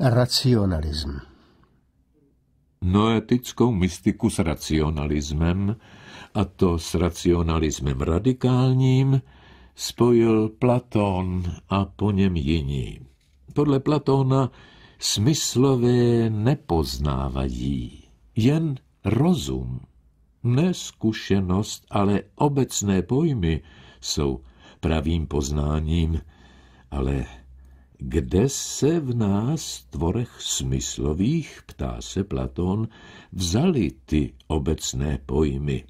Racionalism Noetickou mystiku s racionalismem, a to s racionalismem radikálním, spojil Platón a po něm jiní. Podle Platóna smyslové nepoznávají, jen rozum. Neskušenost, ale obecné pojmy jsou pravým poznáním, ale kde se v nás, tvorech smyslových, ptá se Platón, vzali ty obecné pojmy?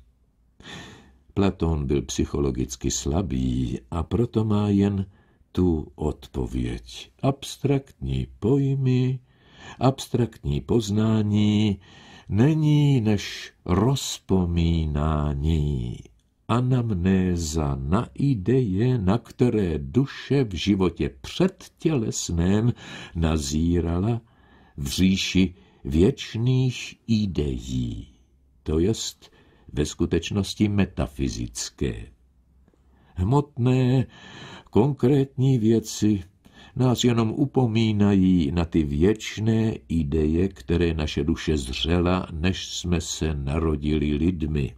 Platón byl psychologicky slabý a proto má jen tu odpověď. Abstraktní pojmy, abstraktní poznání není než rozpomínání anamnéza na ideje, na které duše v životě předtělesném nazírala v říši věčných ideí, to jest ve skutečnosti metafyzické. Hmotné, konkrétní věci nás jenom upomínají na ty věčné ideje, které naše duše zřela, než jsme se narodili lidmi.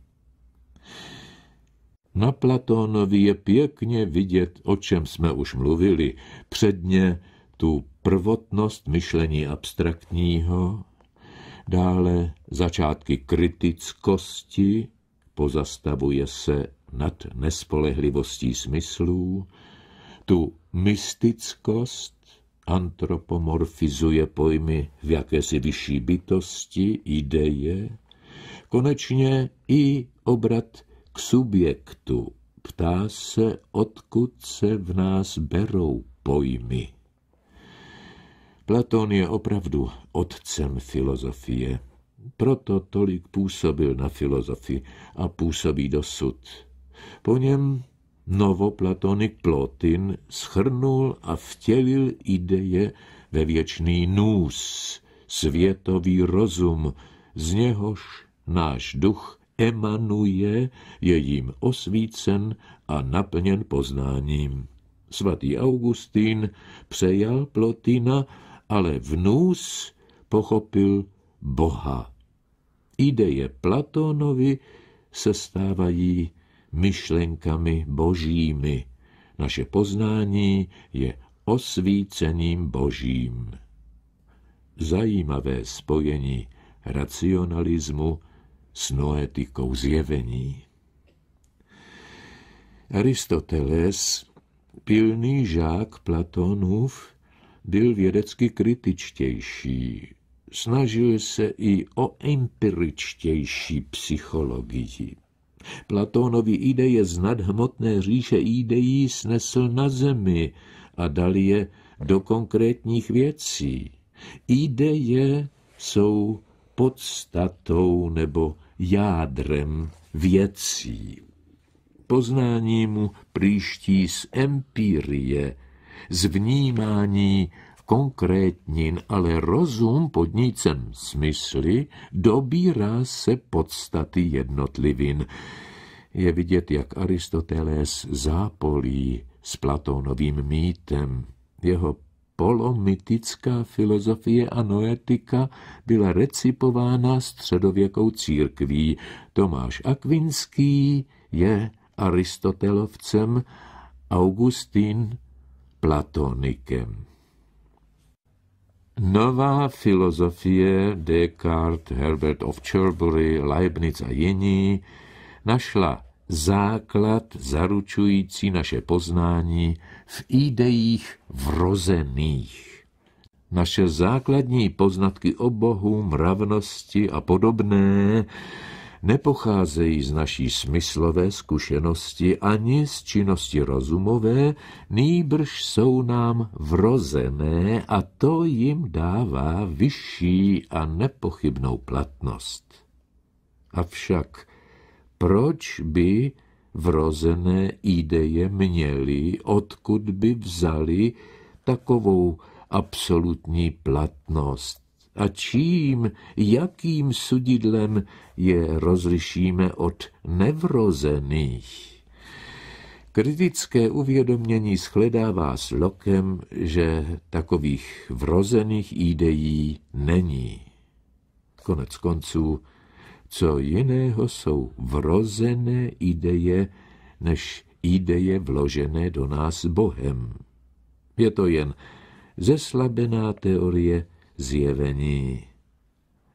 Na Platónovi je pěkně vidět, o čem jsme už mluvili, předně tu prvotnost myšlení abstraktního, dále začátky kritickosti, pozastavuje se nad nespolehlivostí smyslů, tu mystickost, antropomorfizuje pojmy v jakési vyšší bytosti, ideje, konečně i obrat k subjektu, ptá se, odkud se v nás berou pojmy. Platón je opravdu otcem filozofie. Proto tolik působil na filozofii a působí dosud. Po něm novoplatonik Plotin schrnul a vtělil ideje ve věčný nůz, světový rozum, z něhož náš duch emanuje, je jim osvícen a naplněn poznáním. Svatý Augustín přejal plotina, ale vnůz pochopil Boha. Ideje Platónovi se stávají myšlenkami božími. Naše poznání je osvícením božím. Zajímavé spojení racionalismu s noetikou zjevení. Aristoteles, pilný žák Platonův, byl vědecky kritičtější. Snažil se i o empiričtější psychologii. Platónovi ideje z nadhmotné říše ideí snesl na zemi a dal je do konkrétních věcí. Ideje jsou podstatou nebo jádrem věcí. Poznání mu příští z empírie, z vnímání konkrétnin, ale rozum podnícen smysly dobírá se podstaty jednotlivin. Je vidět, jak Aristoteles zápolí s Platónovým mýtem. Jeho polomitická filozofie a noetika byla recipována středověkou církví. Tomáš Akvinský je Aristotelovcem, Augustín Platonikem. Nová filozofie Descartes, Herbert of Cherbury, Leibniz a jiní našla základ zaručující naše poznání v ideích vrozených. Naše základní poznatky o Bohu, mravnosti a podobné nepocházejí z naší smyslové zkušenosti ani z činnosti rozumové, nýbrž jsou nám vrozené a to jim dává vyšší a nepochybnou platnost. Avšak proč by vrozené ideje měly, odkud by vzali takovou absolutní platnost. A čím, jakým sudidlem je rozlišíme od nevrozených. Kritické uvědomění shledává s lokem, že takových vrozených ideí není. Konec konců, co jiného jsou vrozené ideje než ideje vložené do nás Bohem. Je to jen zeslabená teorie zjevení.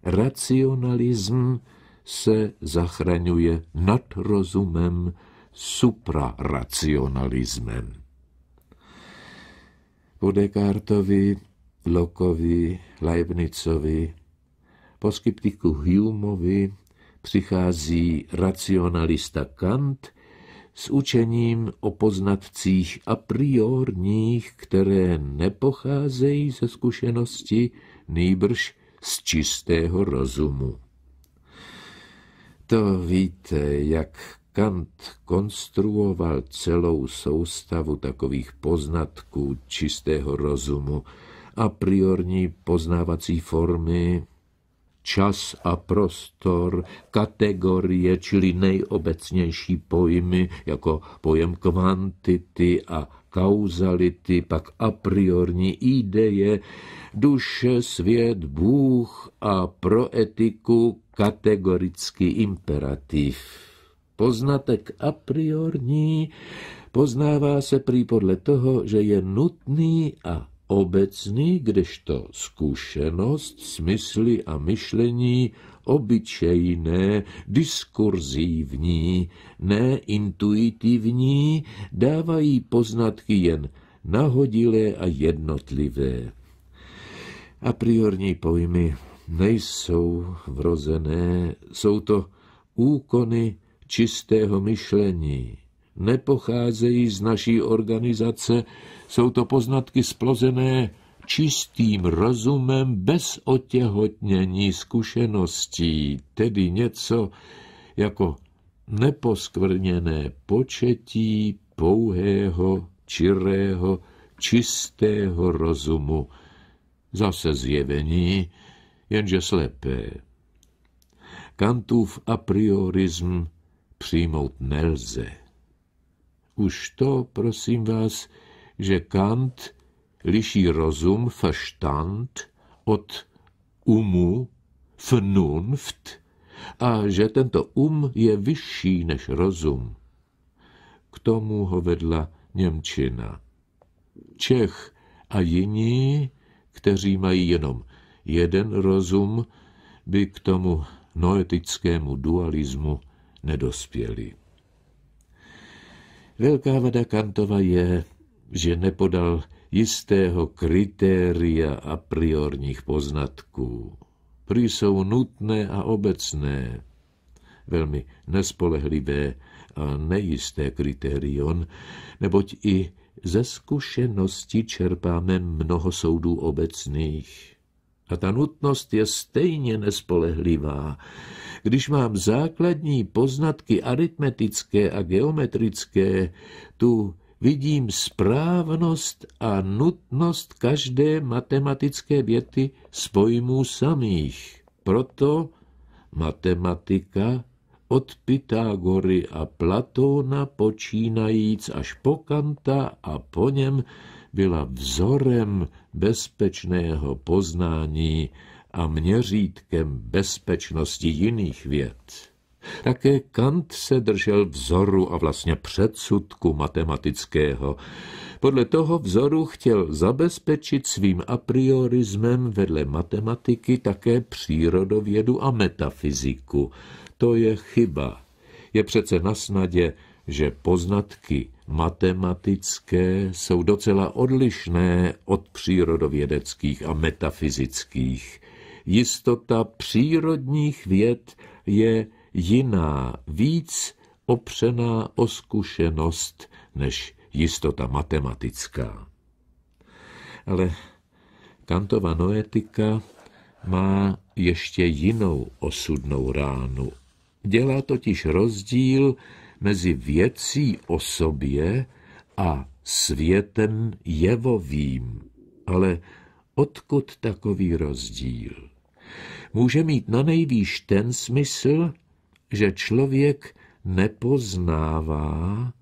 Racionalism se zachraňuje nad rozumem, supraracionalismem. Po Descartovi, Lokovi, Leibnicovi, po skeptiku Humeovi přichází racionalista Kant s učením o poznatcích a priorních, které nepocházejí ze zkušenosti, nýbrž z čistého rozumu. To víte, jak Kant konstruoval celou soustavu takových poznatků čistého rozumu, a priorní poznávací formy, čas a prostor, kategorie, čili nejobecnější pojmy, jako pojem kvantity a kauzality, pak a priorní ideje, duše, svět, Bůh a pro etiku kategorický imperativ. Poznatek a priorní poznává se prý podle toho, že je nutný a obecný, kdežto zkušenost, smysly a myšlení obyčejné, diskurzívní, ne intuitivní, dávají poznatky jen nahodilé a jednotlivé. A priorní pojmy nejsou vrozené, jsou to úkony čistého myšlení, nepocházejí z naší organizace, jsou to poznatky splozené čistým rozumem bez otěhotnění zkušeností, tedy něco jako neposkvrněné početí pouhého, čirého, čistého rozumu. Zase zjevení, jenže slepé. Kantův apriorism přijmout nelze. Už to, prosím vás, že Kant liší rozum, verstand, od umu, vnunft, a že tento um je vyšší než rozum. K tomu ho vedla Němčina. Čech a jiní, kteří mají jenom jeden rozum, by k tomu noetickému dualismu nedospěli. Velká vada Kantova je, že nepodal jistého kritéria a priorních poznatků. Prý jsou nutné a obecné, velmi nespolehlivé a nejisté kritérion, neboť i ze zkušenosti čerpáme mnoho soudů obecných. A ta nutnost je stejně nespolehlivá. Když mám základní poznatky aritmetické a geometrické, tu vidím správnost a nutnost každé matematické věty spojmů samých. Proto matematika od Pythagory a Platóna počínajíc až po Kanta a po něm byla vzorem bezpečného poznání a měřítkem bezpečnosti jiných věd. Také Kant se držel vzoru a vlastně předsudku matematického. Podle toho vzoru chtěl zabezpečit svým a priorismem vedle matematiky také přírodovědu a metafyziku. To je chyba. Je přece na snadě že poznatky matematické jsou docela odlišné od přírodovědeckých a metafyzických. Jistota přírodních věd je jiná, víc opřená o zkušenost než jistota matematická. Ale Kantova noetika má ještě jinou osudnou ránu. Dělá totiž rozdíl mezi věcí o sobě a světem jevovým. Ale odkud takový rozdíl? Může mít na nejvýš ten smysl, že člověk nepoznává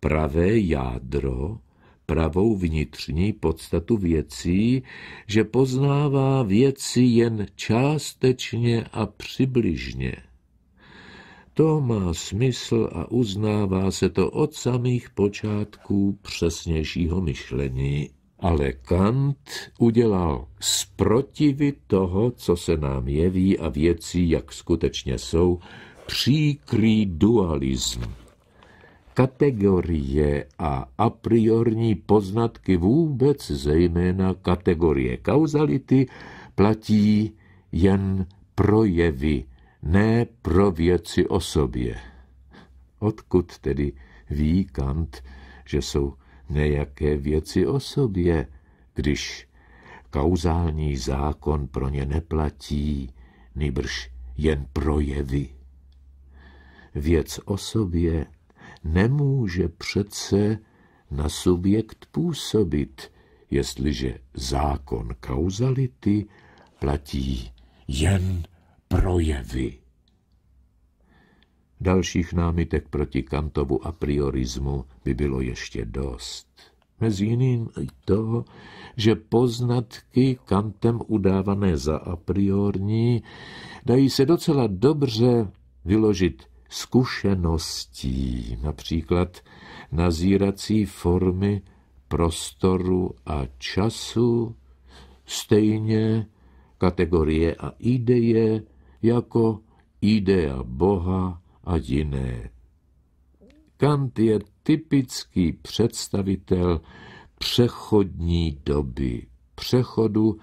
pravé jádro, pravou vnitřní podstatu věcí, že poznává věci jen částečně a přibližně. To má smysl a uznává se to od samých počátků přesnějšího myšlení. Ale Kant udělal zprotivy toho, co se nám jeví a věcí, jak skutečně jsou, příkrý dualism. Kategorie a a priorní poznatky vůbec, zejména kategorie kauzality, platí jen projevy ne pro věci o sobě. Odkud tedy ví Kant, že jsou nejaké věci o sobě, když kauzální zákon pro ně neplatí, nýbrž jen projevy. Věc o sobě nemůže přece na subjekt působit, jestliže zákon kauzality platí jen projevy. Dalších námitek proti Kantovu a priorismu by bylo ještě dost. Mezi jiným i to, že poznatky Kantem udávané za a priorní dají se docela dobře vyložit zkušeností, například nazírací formy prostoru a času, stejně kategorie a ideje, jako idea Boha a jiné. Kant je typický představitel přechodní doby, přechodu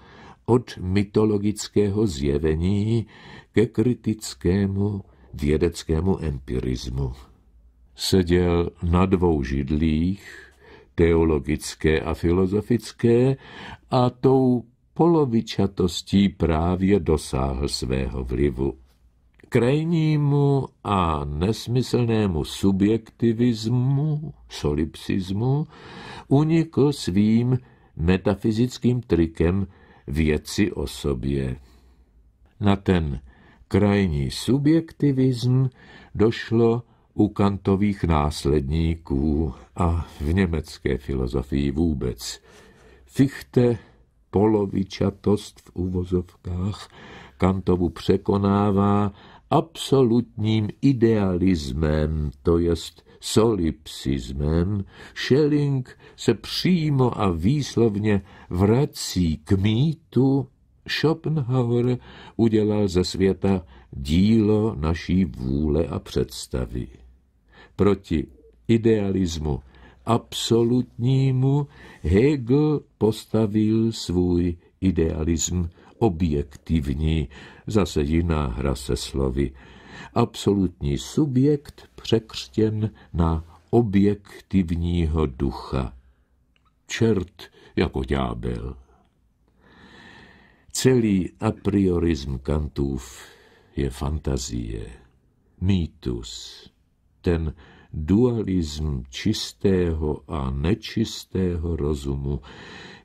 od mytologického zjevení ke kritickému vědeckému empirismu. Seděl na dvou židlích, teologické a filozofické, a tou polovičatostí právě dosáhl svého vlivu. Krajnímu a nesmyslnému subjektivismu, solipsismu, unikl svým metafyzickým trikem věci o sobě. Na ten krajní subjektivism došlo u kantových následníků a v německé filozofii vůbec. Fichte polovičatost v uvozovkách Kantovu překonává absolutním idealismem, to jest solipsismem, Schelling se přímo a výslovně vrací k mýtu Schopenhauer udělal ze světa dílo naší vůle a představy. Proti idealismu absolutnímu Hegel postavil svůj idealism objektivní, zase jiná hra se slovy. Absolutní subjekt překřtěn na objektivního ducha. Čert jako ďábel. Celý a priorism Kantův je fantazie, mýtus, ten dualism čistého a nečistého rozumu.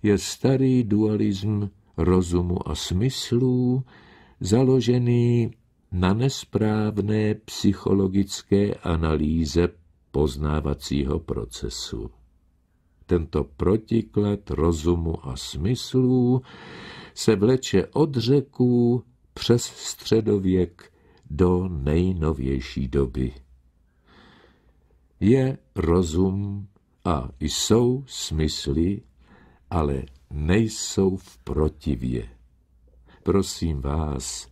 Je starý dualism rozumu a smyslů, založený na nesprávné psychologické analýze poznávacího procesu. Tento protiklad rozumu a smyslů se vleče od řeků přes středověk do nejnovější doby je rozum a jsou smysly, ale nejsou v protivě. Prosím vás,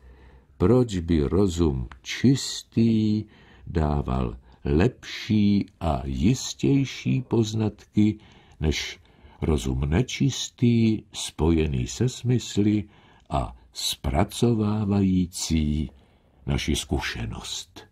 proč by rozum čistý dával lepší a jistější poznatky než rozum nečistý, spojený se smysly a zpracovávající naši zkušenost.